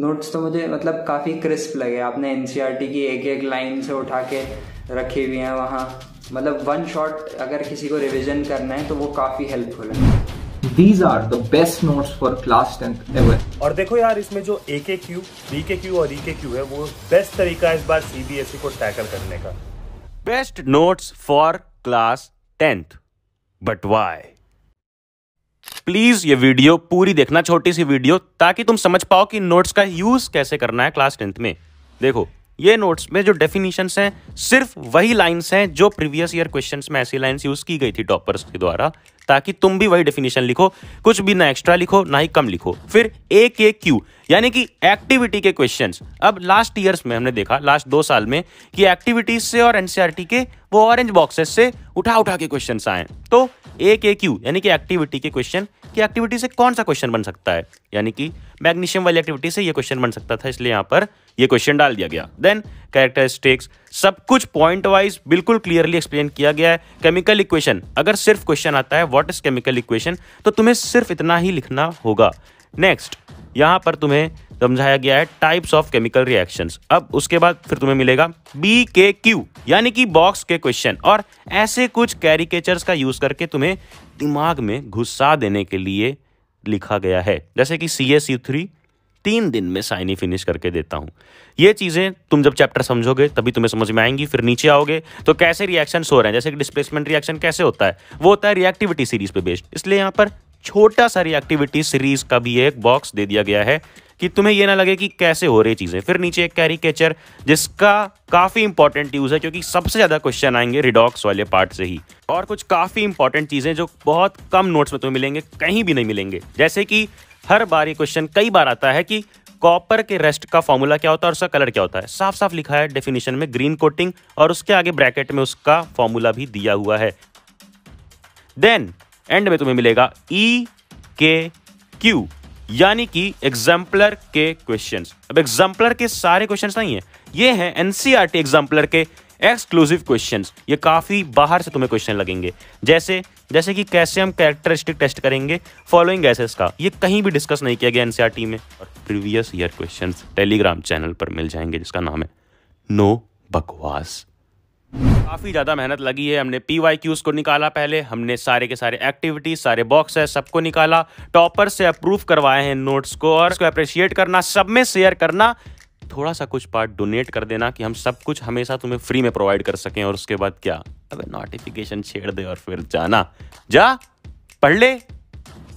Notes तो मुझे मतलब काफ़ी क्रिस्प लगे आपने एन e की एक एक लाइन से उठा के रखी हुई हैं वहाँ मतलब वन शॉट अगर किसी को रिविजन करना है तो वो काफ़ी हेल्पफुल है These are the best notes for class tenth ever. और देखो यार इसमें जो ए के क्यू बी के क्यू और ई के क्यू है वो बेस्ट तरीका इस बार सीबीएसई e को टैकल करने का best notes for class tenth but why please ये वीडियो पूरी देखना छोटी सी वीडियो ताकि तुम समझ पाओ कि नोट्स का यूज कैसे करना है क्लास टेंथ में देखो ये नोट्स में जो डेफिनेशंस हैं सिर्फ वही लाइंस हैं जो प्रीवियस ईयर क्वेश्चंस में ऐसी लाइंस यूज की गई थी टॉपर्स के द्वारा ताकि तुम भी वही डेफिनेशन लिखो कुछ भी ना एक्स्ट्रा लिखो ना ही कम लिखो फिर ए के क्यू यानी कि एक्टिविटी के क्वेश्चंस अब लास्ट ईयर्स में हमने देखा लास्ट दो साल में कि एक्टिविटीज से और एनसीआरटी e के वो ऑरेंज बॉक्सेस से उठा उठा के क्वेश्चन आए तो ए के क्यू यानी कि एक्टिविटी के क्वेश्चन की एक्टिविटी से कौन सा क्वेश्चन बन सकता है यानी कि मैग्नीशियम वाली एक्टिविटी से ये क्वेश्चन बन सकता था इसलिए यहाँ पर ये क्वेश्चन डाल दिया गया देन कैरेक्टरिस्टिक्स सब कुछ पॉइंट वाइज बिल्कुल क्लियरली एक्सप्लेन किया गया है केमिकल इक्वेशन अगर सिर्फ क्वेश्चन आता है व्हाट इज केमिकल इक्वेशन तो तुम्हें सिर्फ इतना ही लिखना होगा नेक्स्ट यहाँ पर तुम्हें समझाया गया है टाइप्स ऑफ केमिकल रिएक्शंस अब उसके बाद फिर तुम्हें मिलेगा बी के क्यू यानी कि बॉक्स के क्वेश्चन और ऐसे कुछ कैरिकेचर्स का यूज करके तुम्हें दिमाग में घुसा देने के लिए लिखा गया है जैसे कि सी एस यू थ्री तीन दिन में साइनी फिनिश करके देता हूँ ये चीज़ें तुम जब चैप्टर समझोगे तभी तुम्हें समझ में आएंगी फिर नीचे आओगे तो कैसे रिएक्शन हो रहे हैं जैसे कि डिस्प्लेसमेंट रिएक्शन कैसे होता है वो होता है रिएक्टिविटी सीरीज पे बेस्ड इसलिए यहाँ पर छोटा सा रिएक्टिविटी सीरीज का भी एक बॉक्स दे दिया गया है कि तुम्हें यह ना लगे कि कैसे हो रही चीज़ें फिर नीचे एक कैचर जिसका काफ़ी इंपॉर्टेंट यूज़ है क्योंकि सबसे ज़्यादा क्वेश्चन आएंगे रिडॉक्स वाले पार्ट से ही और कुछ काफ़ी इंपॉर्टेंट चीज़ें जो बहुत कम नोट्स में तुम्हें मिलेंगे कहीं भी नहीं मिलेंगे जैसे कि हर बार ये क्वेश्चन कई बार आता है कि कॉपर के रेस्ट का फॉर्मूला क्या होता है और उसका कलर क्या होता है साफ साफ लिखा है डेफिनेशन में ग्रीन कोटिंग और उसके आगे ब्रैकेट में उसका फॉर्मूला भी दिया हुआ है देन एंड में तुम्हें मिलेगा ई के क्यू यानी कि एग्जाम्पलर के क्वेश्चन अब एग्जाम्पलर के सारे क्वेश्चन नहीं है ये है एनसीआर एग्जाम्पलर के एक्सक्लूसिव क्वेश्चन ये काफ़ी बाहर से तुम्हें क्वेश्चन लगेंगे जैसे जैसे कि कैसे हम कैरेक्टरिस्टिक टेस्ट करेंगे फॉलोइंग एसेस का ये कहीं भी डिस्कस नहीं किया गया एनसीईआरटी e में और previous year question Telegram channel पर मिल जाएंगे जिसका नाम है नो बकवास काफ़ी ज़्यादा मेहनत लगी है हमने पी वाई क्यूज़ को निकाला पहले हमने सारे के सारे एक्टिविटीज सारे बॉक्स है सबको निकाला टॉपर से अप्रूव करवाए हैं नोट्स को और उसको अप्रिशिएट करना सब में शेयर करना थोड़ा सा कुछ पार्ट डोनेट कर देना कि हम सब कुछ हमेशा तुम्हें फ्री में प्रोवाइड कर सकें और उसके बाद क्या अब नोटिफिकेशन छेड़ दे और फिर जाना जा पढ़ ले